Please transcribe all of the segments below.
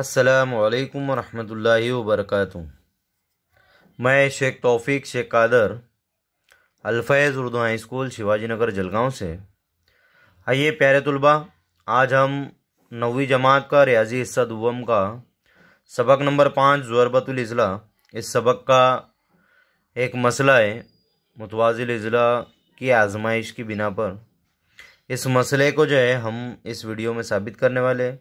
असलकम वरहमल वबरक मैं शेख तौफीक शेख कादर अल्फ़ैज़ उर्दू हाई स्कूल शिवाजी नगर जलगांव से आइए प्यारे तलबा आज हम नवी जमात का रियाजी हिस्सा दुबम का सबक नंबर पाँच ज़रबतुल अजला इस सबक का एक मसला है मुतवाजिल अजला की आजमाइश की बिना पर इस मसले को जो है हम इस वीडियो में साबित करने वाले हैं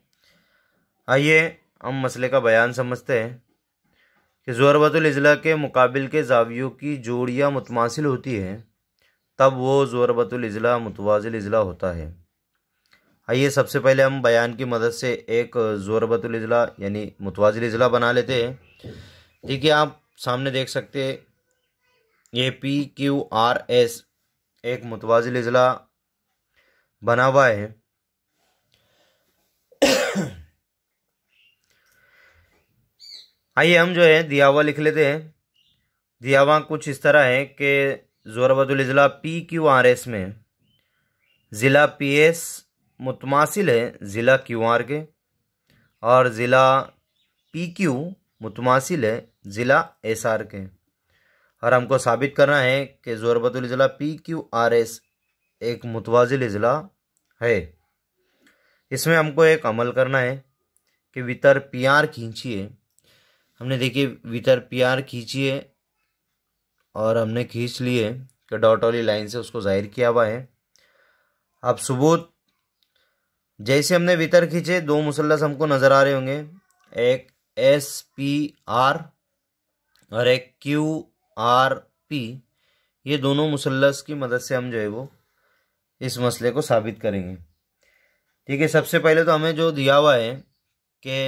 आइए हम मसले का बयान समझते हैं कि जोरबतुलजला के मुकाबिल के जावियों की जोड़ियाँ मुतमासिल होती हैं तब वो जोरबतुलजला मुतवाजिलजला होता है आइए सबसे पहले हम बयान की मदद से एक जोरबतुलजला यानी मुतवाजिलजला बना लेते हैं ठीक है आप सामने देख सकते हैं ये पी क्यू आर एस एक मुतवाजिलजला बना हुआ है आइए हम जो है दियावा लिख लेते हैं दियावा कुछ इस तरह है कि जोराबदुल ज़िला पी क्यू आर एस में ज़िला पी एस मुतमासिल है ज़िला क्यू आर के और ज़िला पी क्यू मुतमासिल है ज़िला एस आर के और हमको साबित करना है कि जोरबतुल ज़िला पी क्यू आर एस एक मुतवाजिल ज़िला है इसमें हमको एक अमल करना है कि वितर पी आर खींचिए हमने देखिए वितर आर खींची खींचिए और हमने खींच लिए कि डॉट वाली लाइन से उसको जाहिर किया हुआ है अब सबूत जैसे हमने वितर खींचे दो मुसलस हमको नज़र आ रहे होंगे एक एस पी आर और एक क्यू आर पी ये दोनों मुसलस की मदद से हम जो है वो इस मसले को साबित करेंगे ठीक है सबसे पहले तो हमें जो दिया हुआ है कि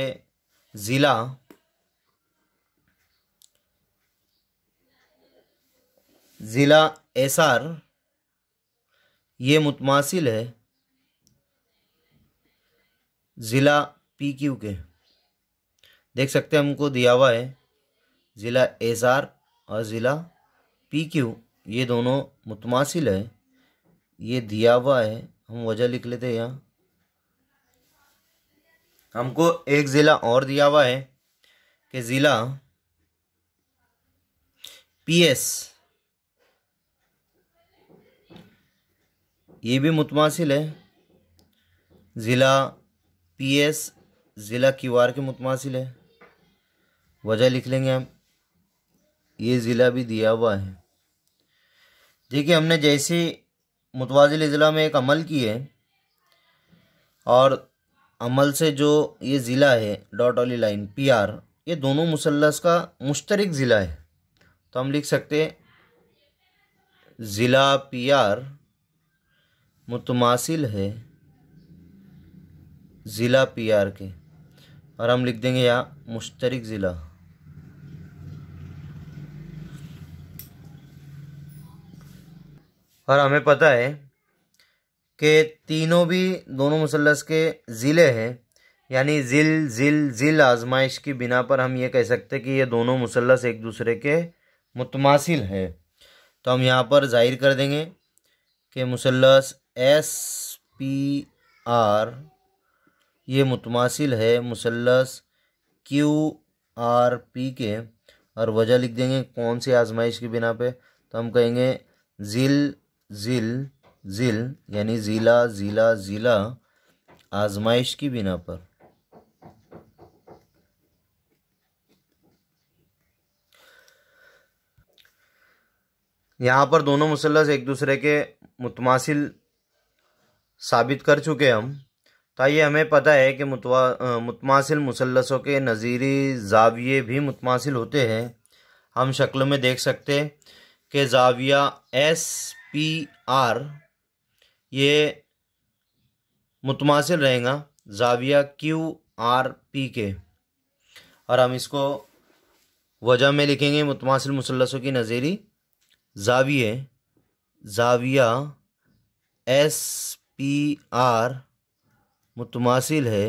ज़िला ज़िला आर ये मुतमासिल है ज़िला पी क्यू के देख सकते हैं हमको दिया हुआ है ज़िला आर और ज़िला पी क्यू ये दोनों मुतमासिल है ये दिया हुआ है हम वजह लिख लेते हैं यहाँ हमको एक ज़िला और दिया हुआ है कि ज़िला पी एस ये भी मुतमासिल है ज़िला पी एस ज़िला आर के मुतमासिल है वजह लिख लेंगे हम ये ज़िला भी दिया हुआ है देखिए हमने जैसे मुतवाजिल ज़िला में एक अमल की है और अमल से जो ये ज़िला है डॉट वाली लाइन पी आर ये दोनों मुसलस का मुश्तरक ज़िला है तो हम लिख सकते ज़िला पी आर मुतमासिल है ज़िला पी आर के और हम लिख देंगे यहाँ मुश्तरक ज़िला और हमें पता है कि तीनों भी दोनों मुसलस के ज़िले हैं यानी ज़िल ज़िल ज़िल आजमाइश की बिना पर हम ये कह सकते कि ये दोनों मुसलस एक दूसरे के मुतमासिल है तो हम यहाँ पर ज़ाहिर कर देंगे कि मुसलस एस पी आर ये मुतमासिल है मुसलस क्यू आर पी के और वजह लिख देंगे कौन सी आजमाइश की बिना पे तो हम कहेंगे जिल जिल जिल यानी ज़िला ज़िला ज़िला आजमाइश की बिना पर यहाँ पर दोनों मुसलस एक दूसरे के मुतमासिल साबित कर चुके हम ताकि तो हमें पता है कि मुतमासिल मुसलसों के नज़ीरी जाविये भी मुतमासिल होते हैं हम शक्ल में देख सकते कि जाविया एस पी आर ये मुतमासिल रहेगा जाविया क्यू आर पी के और हम इसको वजह में लिखेंगे मुतमासिल मुसलसों की नज़ीरी जाविये जाविया एस पी e आर मुतमासिल है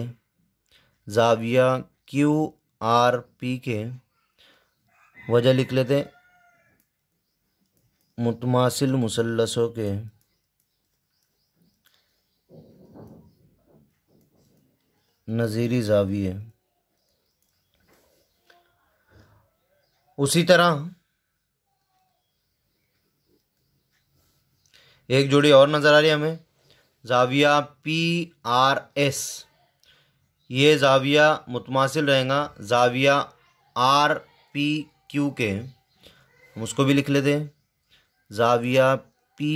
जाविया क्यू आर पी के वजह लिख लेते मुतमासिल मुसलसों के नज़ीरी जाविये उसी तरह एक जोड़ी और नज़र आ रही है हमें जाविया पी आर एस ये जाविया मुतमासिल रहेगा जाविया आर पी क्यू के हम उसको भी लिख लेते हैं जाविया पी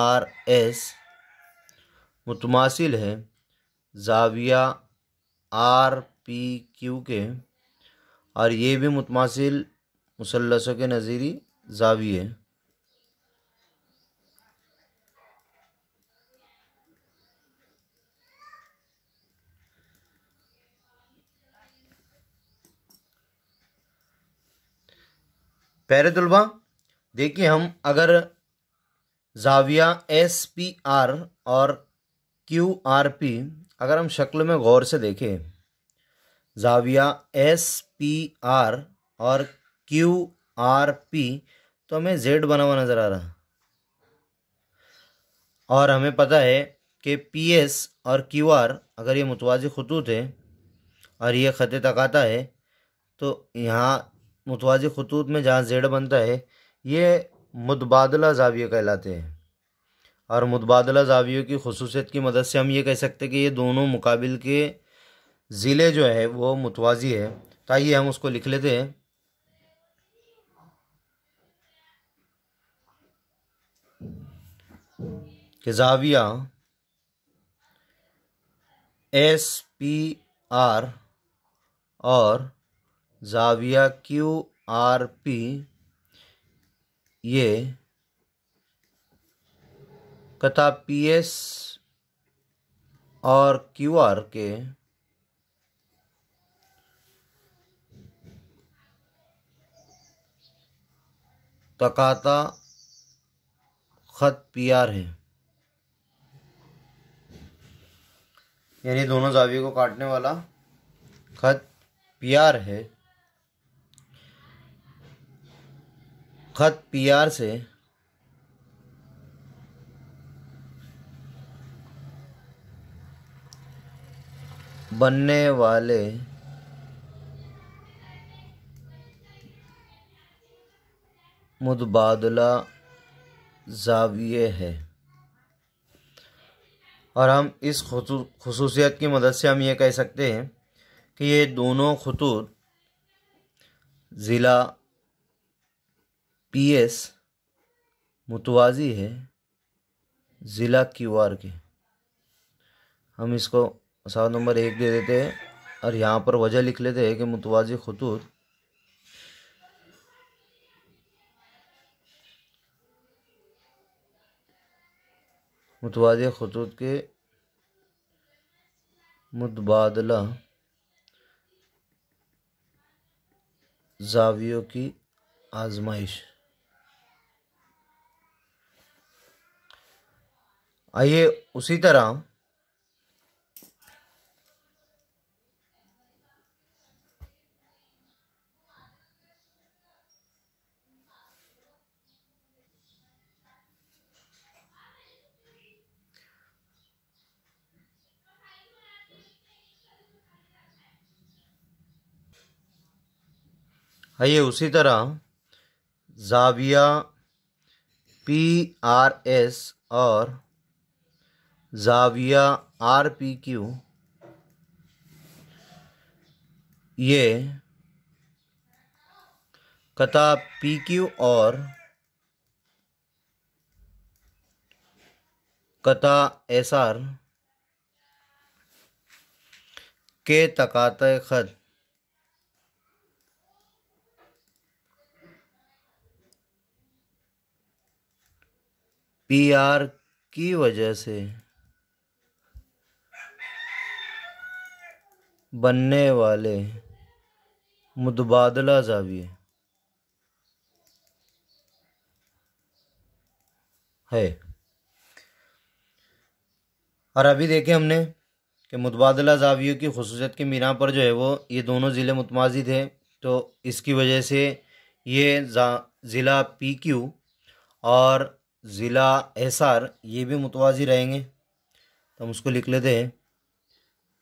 आर एस मुतमासिल है जाविया आर पी क्यू के और ये भी मुतमासिल मुसलसों के नज़ीरी है प्यारे तलबा देखिए हम अगर जाविया एस पी आर और क्यू आर पी अगर हम शक्ल में गौर से देखें जाविया एस पी आर और क्यू आर पी तो हमें जेड बना हुआ नज़र आ रहा और हमें पता है कि पी एस और क्यू आर अगर ये मुतवाज़ खतूत है और ये ख़त तकाता है तो यहाँ मुतवाज़ खतूत में जहाँ जेड बनता है ये मुतबादला जाविया कहलाते हैं और मुतबादला जावियों की खसूसियत की मदद से हम ये कह सकते हैं कि ये दोनों मुकाबिल के ज़िले जो है वो मुतवाज़ी है तो आइए हम उसको लिख लेते हैं कि जाविया एस पी आर और जाविया क्यू आर पी ये तथा पी एस और क्यू आर के तकाता ख़त पी आर है यानी दोनों जावियों को काटने वाला खत पी आर है ख़त पीआर से बनने वाले मुतबादला जाविये है और हम इस खसूसियत की मदद से हम ये कह सकते हैं कि ये दोनों खतूत ज़िला पी एस मुतवाज़ी है ज़िला क्यू आर के हम इसको सवाल नंबर एक दे देते हैं और यहाँ पर वजह लिख लेते हैं कि मुतवाज़ी खतूत मुतवाज़ खतूत के मुतबादला जावियों की आजमाइश आइए उसी तरह आइए उसी तरह जाविया पी आर एस और जाविया आर पी क्यू ये कथा पी क्यू और कथा एस आर के तकात खत पी आर की वजह से बनने वाले मुतबादला जाविये है और अभी देखें हमने कि मुतबादला जावियों की खसूसियत की मीना पर जो है वो ये दोनों ज़िले मुतमाजी थे तो इसकी वजह से ये ज़िला पी क्यू और ज़िला एस आर ये भी मुतवाजी रहेंगे तो हम उसको लिख लेते हैं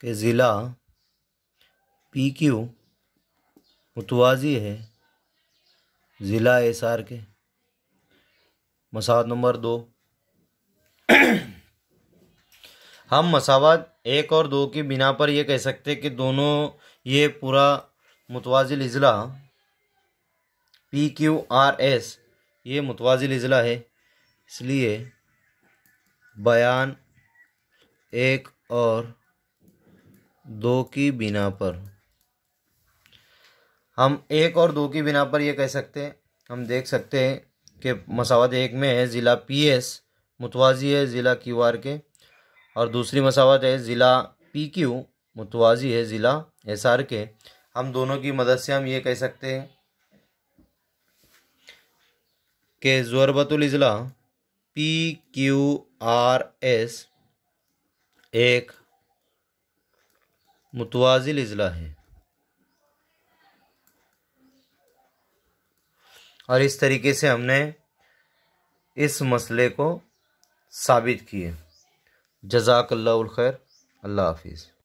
कि ज़िला पी क्यू मुतवाज़ी है ज़िला एस आर के मसाद नंबर दो हम मसावत एक और दो के बिना पर यह कह सकते कि दोनों ये पूरा मुतवाजिल अजला पी क्यू आर एस ये मुतवाजिल अजला है इसलिए बयान एक और दो की बिना पर हम एक और दो की बिना पर यह कह सकते हैं हम देख सकते हैं कि मसावत एक में है ज़िला पी एस मुतवाजी है ज़िला क्यू आर के और दूसरी मसावत है ज़िला पी क्यू मुतवाजी है ज़िला एस आर के हम दोनों की मदद से हम ये कह सकते हैं कि ज़रबतुलजला पी क्यू आर एस एक मुतवाजिल अजला है और इस तरीके से हमने इस मसले को साबित किए जजाकल्लाखैर अल्लाह हाफिज़